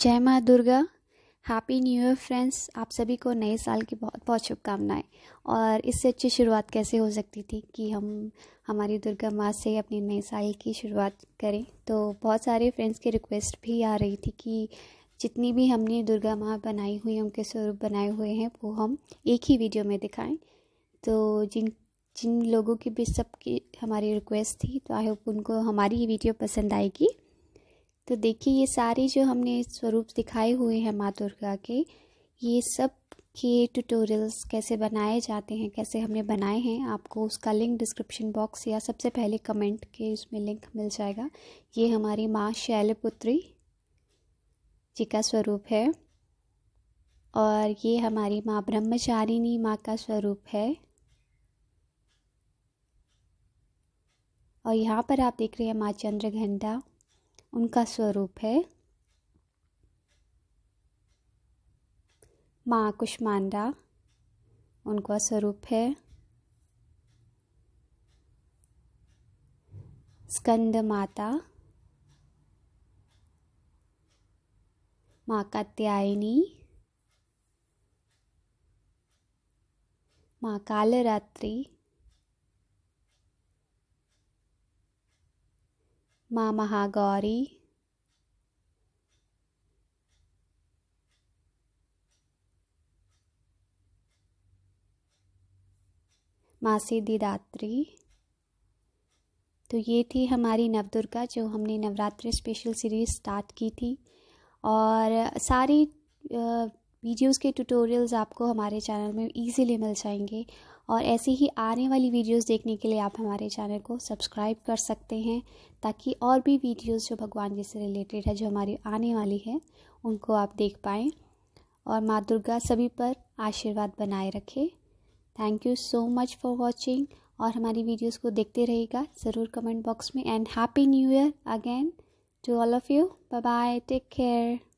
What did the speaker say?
जय माँ Durga happy new year friends आप सभी को नए साल की बहुत बहुत शुभकामनाएं और इससे अच्छी शुरुआत कैसे हो सकती थी कि हम हमारी दुर्गा माँ से अपने नए साल की शुरुआत करें तो बहुत सारे फ्रेंड्स की रिक्वेस्ट भी आ रही थी कि जितनी भी हमने दुर्गा माँ बनाई हुई उनके स्वरूप बनाए हुए हैं वो हम एक ही वीडियो में दिखाएं तो जिन जिन लोगों की भी सबकी हमारी रिक्वेस्ट थी तो आई होप उनको हमारी ये वीडियो पसंद आएगी तो देखिए ये सारे जो हमने स्वरूप दिखाए हुए हैं माँ दुर्गा के ये सब के ट्यूटोरियल्स कैसे बनाए जाते हैं कैसे हमने बनाए हैं आपको उसका लिंक डिस्क्रिप्शन बॉक्स या सबसे पहले कमेंट के उसमें लिंक मिल जाएगा ये हमारी माँ शैलपुत्री जी का स्वरूप है और ये हमारी माँ ब्रह्मचारिणी माँ का स्वरूप है और यहाँ पर आप देख रहे हैं माँ चंद्र घंटा उनका स्वरूप है माँ कुष्मांडा उनका स्वरूप है स्कंद माता माँ कात्यायनी माँ कालरात्रि माँ महागौरी माँ सिद्धिदात्री तो ये थी हमारी नवदुर्गा जो हमने नवरात्रि स्पेशल सीरीज़ स्टार्ट की थी और सारी वीडियोस के ट्यूटोरियल्स आपको हमारे चैनल में इजीली मिल जाएंगे और ऐसे ही आने वाली वीडियोस देखने के लिए आप हमारे चैनल को सब्सक्राइब कर सकते हैं ताकि और भी वीडियोस जो भगवान जी से रिलेटेड है जो हमारी आने वाली है उनको आप देख पाएँ और माँ दुर्गा सभी पर आशीर्वाद बनाए रखे thank you so much for watching और हमारी वीडियोस को देखते रहेगा ज़रूर कमेंट बॉक्स में and happy new year again to all of you bye bye take care